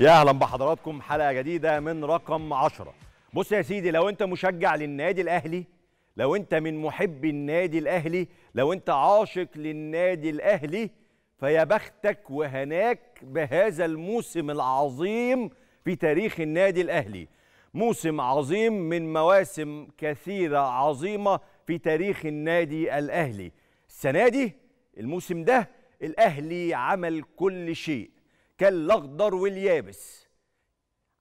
يا اهلا بحضراتكم حلقه جديده من رقم 10 بص يا سيدي لو انت مشجع للنادي الاهلي لو انت من محبي النادي الاهلي لو انت عاشق للنادي الاهلي فيا بختك وهناك بهذا الموسم العظيم في تاريخ النادي الاهلي موسم عظيم من مواسم كثيره عظيمه في تاريخ النادي الاهلي السنه دي الموسم ده الاهلي عمل كل شيء كالاخضر واليابس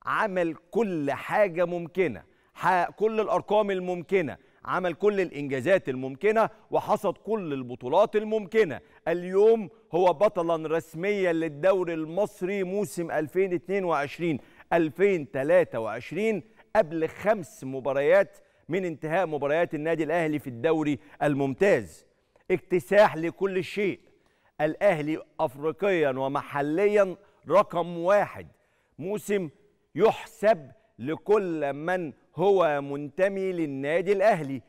عمل كل حاجه ممكنه حقق كل الارقام الممكنه عمل كل الانجازات الممكنه وحصد كل البطولات الممكنه اليوم هو بطلا رسميا للدوري المصري موسم 2022 2023 قبل خمس مباريات من انتهاء مباريات النادي الاهلي في الدوري الممتاز اكتساح لكل شيء الاهلي افريقيا ومحليا رقم واحد موسم يحسب لكل من هو منتمي للنادي الأهلي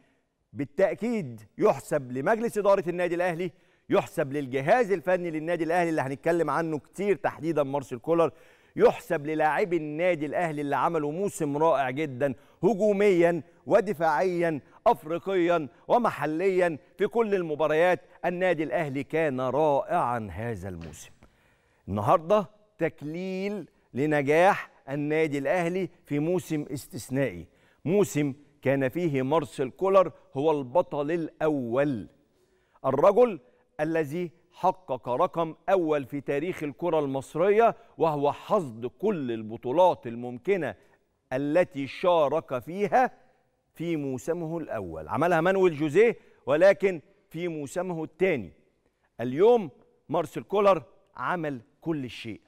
بالتأكيد يحسب لمجلس إدارة النادي الأهلي يحسب للجهاز الفني للنادي الأهلي اللي هنتكلم عنه كتير تحديدا مارسيل كولر يحسب للاعبي النادي الأهلي اللي عملوا موسم رائع جدا هجوميا ودفاعيا أفريقيا ومحليا في كل المباريات النادي الأهلي كان رائعا هذا الموسم النهارده تكليل لنجاح النادي الاهلي في موسم استثنائي موسم كان فيه مارسيل كولر هو البطل الاول الرجل الذي حقق رقم اول في تاريخ الكره المصريه وهو حصد كل البطولات الممكنه التي شارك فيها في موسمه الاول عملها مانويل جوزيه ولكن في موسمه الثاني اليوم مارسيل كولر عمل كل شيء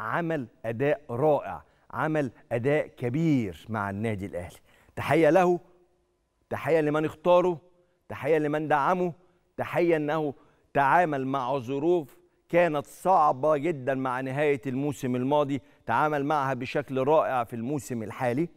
عمل اداء رائع عمل اداء كبير مع النادي الاهلي تحيه له تحيه لمن اختاره تحيه لمن دعمه تحيه انه تعامل مع ظروف كانت صعبه جدا مع نهايه الموسم الماضي تعامل معها بشكل رائع في الموسم الحالي